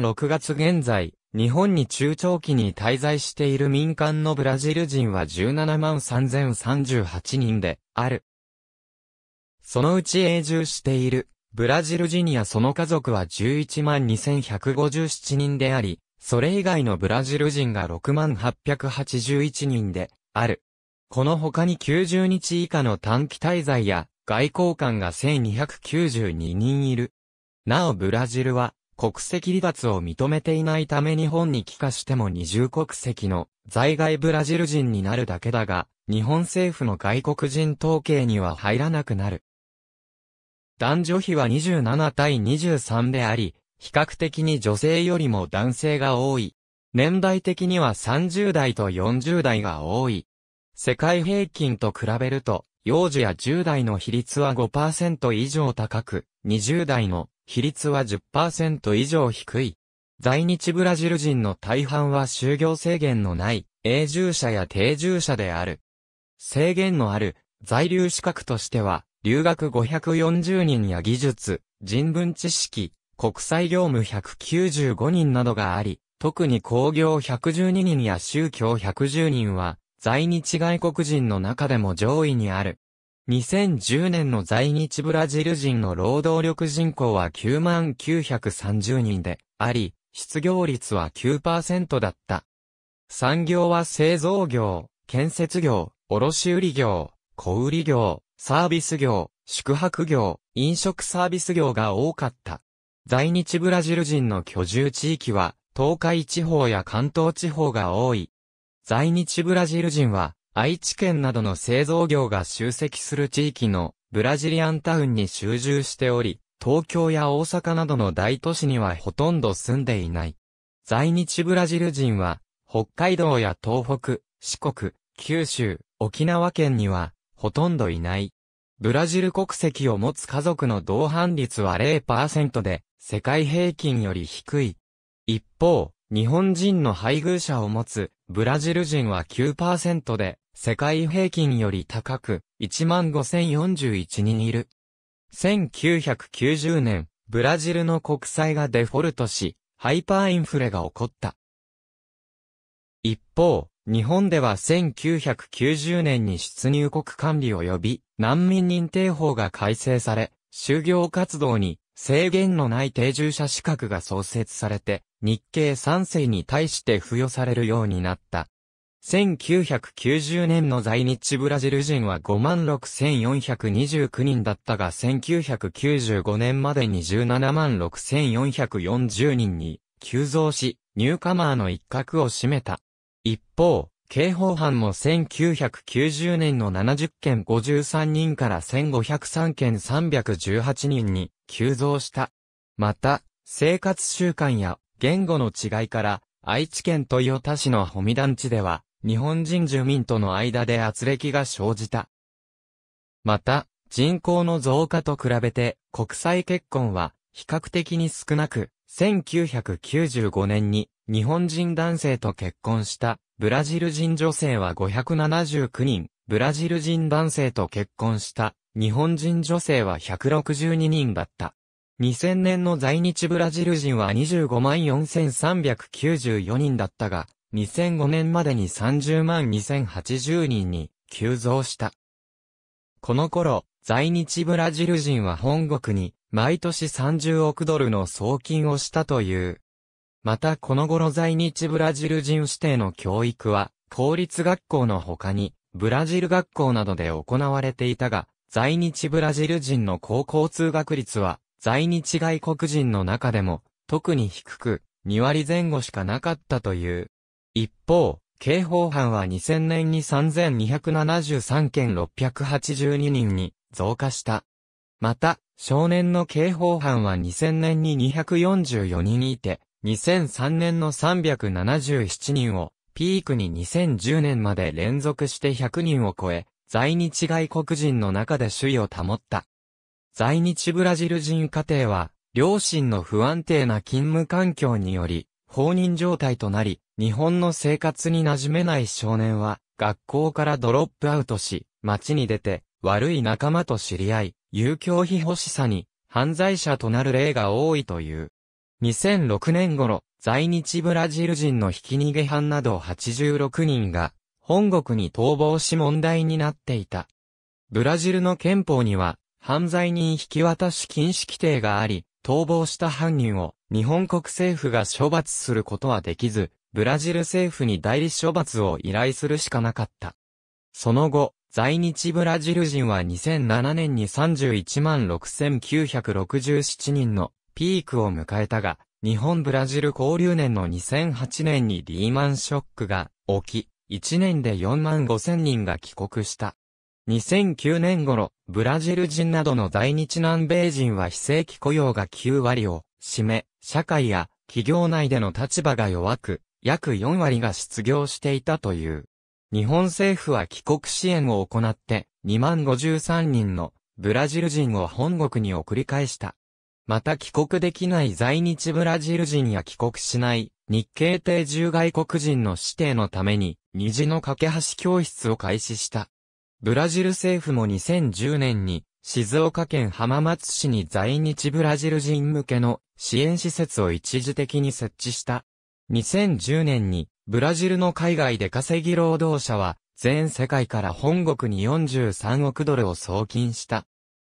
6月現在、日本に中長期に滞在している民間のブラジル人は17万3038人である。そのうち永住しているブラジル人やその家族は11万2157人であり、それ以外のブラジル人が6万881人である。この他に90日以下の短期滞在や外交官が1292人いる。なおブラジルは国籍離脱を認めていないため日本に帰化しても二重国籍の在外ブラジル人になるだけだが、日本政府の外国人統計には入らなくなる。男女比は27対23であり、比較的に女性よりも男性が多い。年代的には30代と40代が多い。世界平均と比べると、幼児や10代の比率は5%以上高く、20代の比率は10%以上低い。在日ブラジル人の大半は就業制限のない永住者や定住者である。制限のある在留資格としては、留学540人や技術、人文知識、国際業務195人などがあり、特に工業112人や宗教110人は、在日外国人の中でも上位にある。2010年の在日ブラジル人の労働力人口は9万930人であり、失業率は9%だった。産業は製造業、建設業、卸売業、小売業、サービス業、宿泊業、飲食サービス業が多かった。在日ブラジル人の居住地域は、東海地方や関東地方が多い。在日ブラジル人は、愛知県などの製造業が集積する地域のブラジリアンタウンに集中しており、東京や大阪などの大都市にはほとんど住んでいない。在日ブラジル人は、北海道や東北、四国、九州、沖縄県には、ほとんどいない。ブラジル国籍を持つ家族の同伴率は0%で、世界平均より低い。一方、日本人の配偶者を持つブラジル人は9%で、世界平均より高く、15,041人いる。1990年、ブラジルの国債がデフォルトし、ハイパーインフレが起こった。一方、日本では1990年に出入国管理及び難民認定法が改正され、就業活動に制限のない定住者資格が創設されて、日系三世に対して付与されるようになった。1990年の在日ブラジル人は56,429人だったが1995年までに7 6 4 4 0人に急増し、ニューカマーの一角を占めた。一方、刑法犯も1990年の70件53人から1503件318人に急増した。また、生活習慣や言語の違いから、愛知県豊田市のホミ団地では、日本人住民との間で圧力が生じた。また、人口の増加と比べて国際結婚は比較的に少なく、1995年に日本人男性と結婚したブラジル人女性は579人、ブラジル人男性と結婚した日本人女性は162人だった。2000年の在日ブラジル人は25万4394人だったが、2005年までに30万2080人に急増した。この頃、在日ブラジル人は本国に毎年30億ドルの送金をしたという。またこの頃在日ブラジル人指定の教育は、公立学校の他に、ブラジル学校などで行われていたが、在日ブラジル人の高校通学率は、在日外国人の中でも、特に低く、2割前後しかなかったという。一方、刑法犯は2000年に3273件682人に増加した。また、少年の刑法犯は2000年に244人いて、2003年の377人を、ピークに2010年まで連続して100人を超え、在日外国人の中で首位を保った。在日ブラジル人家庭は、両親の不安定な勤務環境により、放任状態となり、日本の生活に馴染めない少年は、学校からドロップアウトし、街に出て、悪い仲間と知り合い、遊興費欲しさに、犯罪者となる例が多いという。2006年頃、在日ブラジル人のひき逃げ犯など86人が、本国に逃亡し問題になっていた。ブラジルの憲法には、犯罪人引き渡し禁止規定があり、逃亡した犯人を日本国政府が処罰することはできず、ブラジル政府に代理処罰を依頼するしかなかった。その後、在日ブラジル人は2007年に31万6967人のピークを迎えたが、日本ブラジル交流年の2008年にリーマンショックが起き、1年で4万5千人が帰国した。2009年頃、ブラジル人などの在日南米人は非正規雇用が9割を占め、社会や企業内での立場が弱く、約4割が失業していたという。日本政府は帰国支援を行って2万53人のブラジル人を本国に送り返した。また帰国できない在日ブラジル人や帰国しない日系定住外国人の指定のために虹の架け橋教室を開始した。ブラジル政府も2010年に、静岡県浜松市に在日ブラジル人向けの支援施設を一時的に設置した。2010年に、ブラジルの海外で稼ぎ労働者は、全世界から本国に43億ドルを送金した。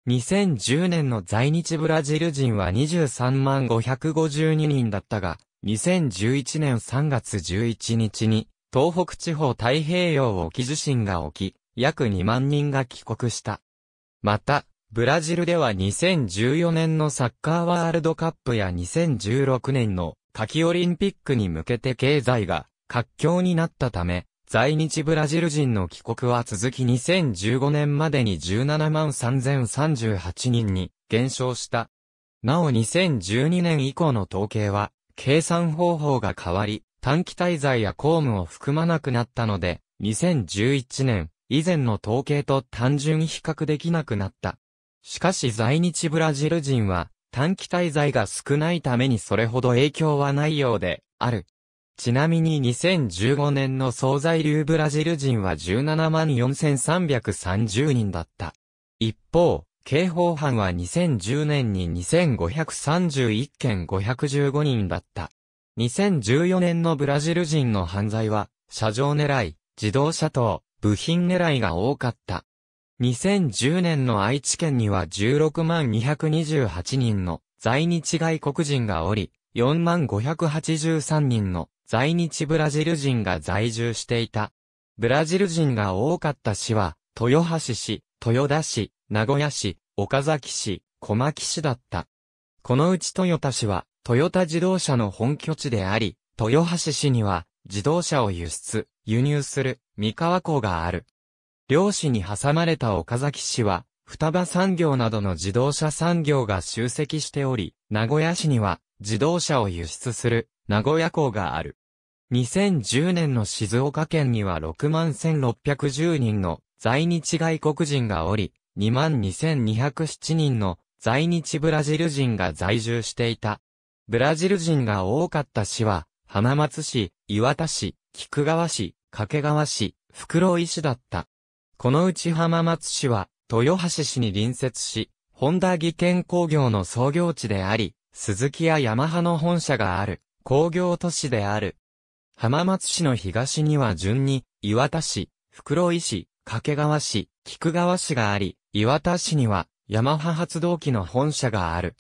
2010年の在日ブラジル人は23万552人だったが、2011年3月11日に、東北地方太平洋沖地震が起き、約2万人が帰国した。また、ブラジルでは2014年のサッカーワールドカップや2016年の夏季オリンピックに向けて経済が活況になったため、在日ブラジル人の帰国は続き2015年までに17万3038人に減少した。なお2012年以降の統計は、計算方法が変わり、短期滞在や公務を含まなくなったので、2011年、以前の統計と単純比較できなくなった。しかし在日ブラジル人は短期滞在が少ないためにそれほど影響はないようである。ちなみに2015年の総在留ブラジル人は17万4330人だった。一方、刑法犯は2010年に2531件515人だった。2014年のブラジル人の犯罪は、車上狙い、自動車等、部品狙いが多かった。2010年の愛知県には16万228人の在日外国人がおり、4万583人の在日ブラジル人が在住していた。ブラジル人が多かった市は、豊橋市、豊田市、名古屋市、岡崎市、小牧市だった。このうち豊田市は、豊田自動車の本拠地であり、豊橋市には、自動車を輸出、輸入する、三河港がある。漁師に挟まれた岡崎市は、双葉産業などの自動車産業が集積しており、名古屋市には自動車を輸出する名古屋港がある。2010年の静岡県には6万1610人の在日外国人がおり、2万2207人の在日ブラジル人が在住していた。ブラジル人が多かった市は、浜松市、岩田市、菊川市、掛川市、袋井市だった。このうち浜松市は、豊橋市に隣接し、ホンダ技研工業の創業地であり、鈴木やヤマハの本社がある、工業都市である。浜松市の東には順に、岩田市、袋井市、掛川市、菊川市があり、岩田市には、ヤマハ発動機の本社がある。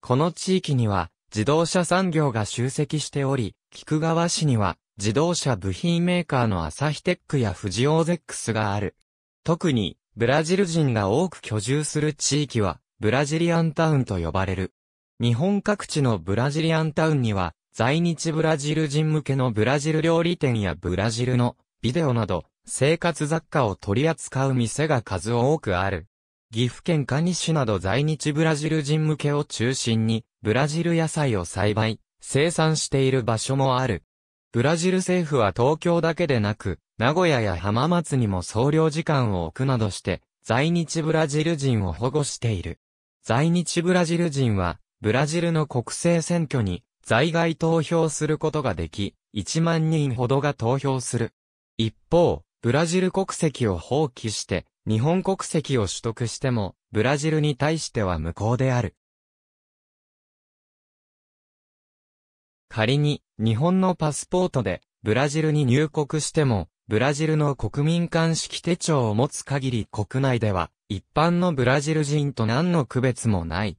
この地域には、自動車産業が集積しており、菊川市には、自動車部品メーカーのアサヒテックやフジオーゼックスがある。特に、ブラジル人が多く居住する地域は、ブラジリアンタウンと呼ばれる。日本各地のブラジリアンタウンには、在日ブラジル人向けのブラジル料理店やブラジルのビデオなど、生活雑貨を取り扱う店が数多くある。岐阜県可児市など在日ブラジル人向けを中心に、ブラジル野菜を栽培、生産している場所もある。ブラジル政府は東京だけでなく、名古屋や浜松にも総領時間を置くなどして、在日ブラジル人を保護している。在日ブラジル人は、ブラジルの国政選挙に、在外投票することができ、1万人ほどが投票する。一方、ブラジル国籍を放棄して、日本国籍を取得しても、ブラジルに対しては無効である。仮に日本のパスポートでブラジルに入国しても、ブラジルの国民監視手帳を持つ限り国内では一般のブラジル人と何の区別もない。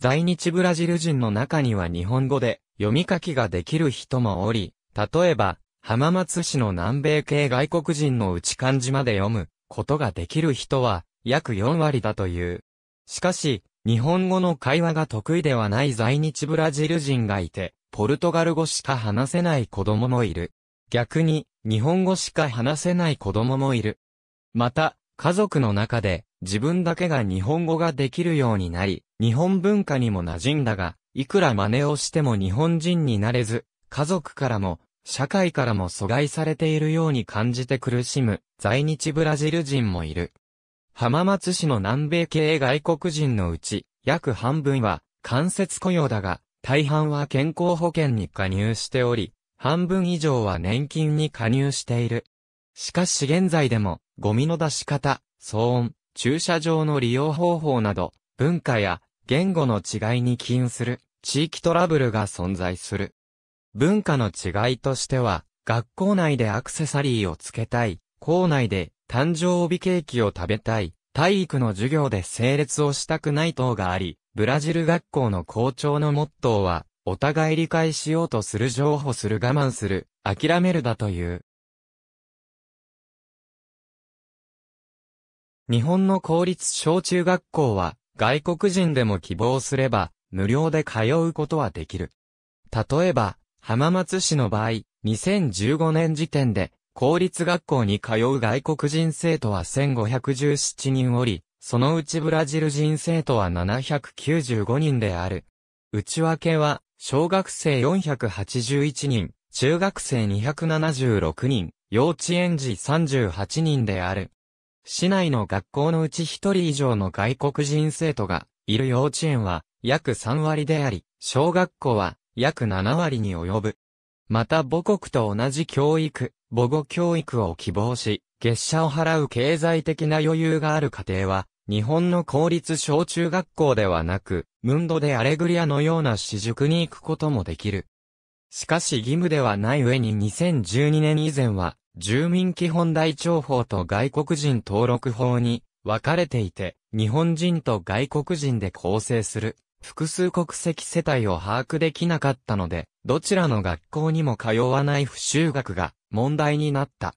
在日ブラジル人の中には日本語で読み書きができる人もおり、例えば浜松市の南米系外国人の内漢字まで読むことができる人は約4割だという。しかし、日本語の会話が得意ではない在日ブラジル人がいて、ポルトガル語しか話せない子供もいる。逆に、日本語しか話せない子供もいる。また、家族の中で、自分だけが日本語ができるようになり、日本文化にも馴染んだが、いくら真似をしても日本人になれず、家族からも、社会からも阻害されているように感じて苦しむ、在日ブラジル人もいる。浜松市の南米系外国人のうち、約半分は、間接雇用だが、大半は健康保険に加入しており、半分以上は年金に加入している。しかし現在でも、ゴミの出し方、騒音、駐車場の利用方法など、文化や言語の違いに起因する地域トラブルが存在する。文化の違いとしては、学校内でアクセサリーをつけたい、校内で誕生日ケーキを食べたい、体育の授業で整列をしたくない等があり、ブラジル学校の校長のモットーは、お互い理解しようとする情報する我慢する、諦めるだという。日本の公立小中学校は、外国人でも希望すれば、無料で通うことはできる。例えば、浜松市の場合、2015年時点で、公立学校に通う外国人生徒は1517人おり、そのうちブラジル人生徒は795人である。内訳は、小学生481人、中学生276人、幼稚園児38人である。市内の学校のうち1人以上の外国人生徒がいる幼稚園は約3割であり、小学校は約7割に及ぶ。また母国と同じ教育、母語教育を希望し、月謝を払う経済的な余裕がある家庭は日本の公立小中学校ではなく、ムンドでアレグリアのような私塾に行くこともできる。しかし義務ではない上に2012年以前は、住民基本台帳法と外国人登録法に分かれていて、日本人と外国人で構成する複数国籍世帯を把握できなかったので、どちらの学校にも通わない不就学が問題になった。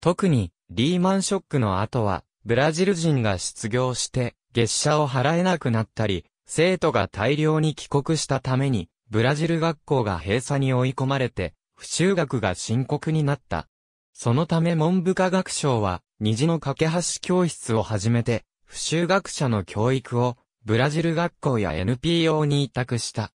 特に、リーマンショックの後は、ブラジル人が失業して、月謝を払えなくなったり、生徒が大量に帰国したために、ブラジル学校が閉鎖に追い込まれて、不修学が深刻になった。そのため文部科学省は、虹の架け橋教室を始めて、不修学者の教育を、ブラジル学校や NPO に委託した。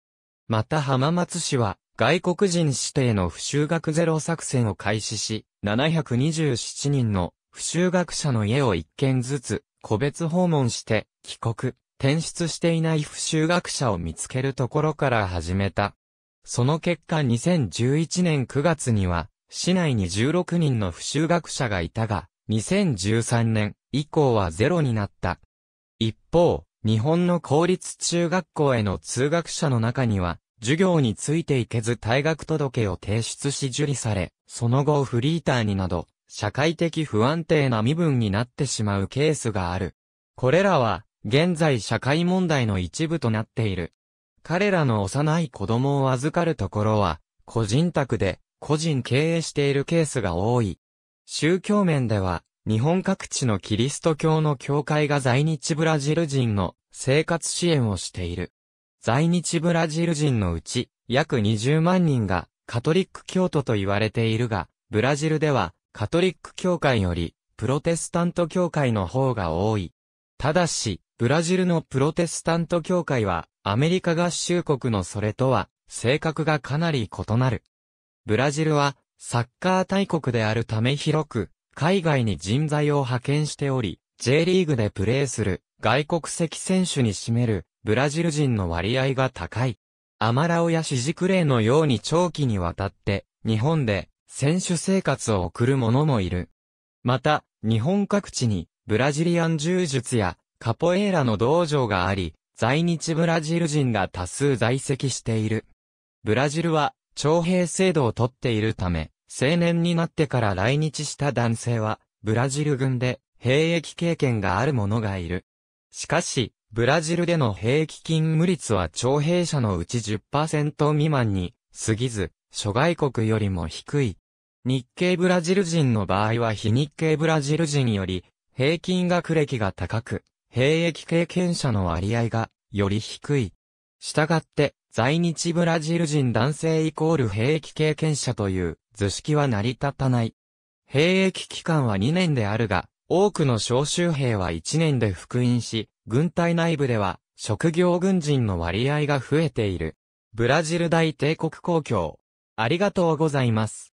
また浜松市は、外国人指定の不修学ゼロ作戦を開始し、727人の不修学者の家を一軒ずつ、個別訪問して、帰国、転出していない不修学者を見つけるところから始めた。その結果2011年9月には、市内に16人の不修学者がいたが、2013年以降はゼロになった。一方、日本の公立中学校への通学者の中には、授業についていけず退学届を提出し受理され、その後フリーターになど、社会的不安定な身分になってしまうケースがある。これらは、現在社会問題の一部となっている。彼らの幼い子供を預かるところは、個人宅で、個人経営しているケースが多い。宗教面では、日本各地のキリスト教の教会が在日ブラジル人の生活支援をしている。在日ブラジル人のうち、約20万人がカトリック教徒と言われているが、ブラジルではカトリック教会より、プロテスタント教会の方が多い。ただし、ブラジルのプロテスタント教会は、アメリカ合衆国のそれとは、性格がかなり異なる。ブラジルは、サッカー大国であるため広く、海外に人材を派遣しており、J リーグでプレーする外国籍選手に占めるブラジル人の割合が高い。アマラオやシジクレイのように長期にわたって日本で選手生活を送る者もいる。また、日本各地に、ブラジリアン柔術や、カポエーラの道場があり、在日ブラジル人が多数在籍している。ブラジルは、徴兵制度をとっているため、青年になってから来日した男性は、ブラジル軍で、兵役経験がある者がいる。しかし、ブラジルでの兵役勤務率は徴兵者のうち10%未満に過ぎず、諸外国よりも低い。日系ブラジル人の場合は非日系ブラジル人より平均学歴が高く、兵役経験者の割合がより低い。したがって、在日ブラジル人男性イコール兵役経験者という図式は成り立たない。兵役期間は2年であるが、多くの召集兵は1年で復員し、軍隊内部では職業軍人の割合が増えている。ブラジル大帝国公共。ありがとうございます。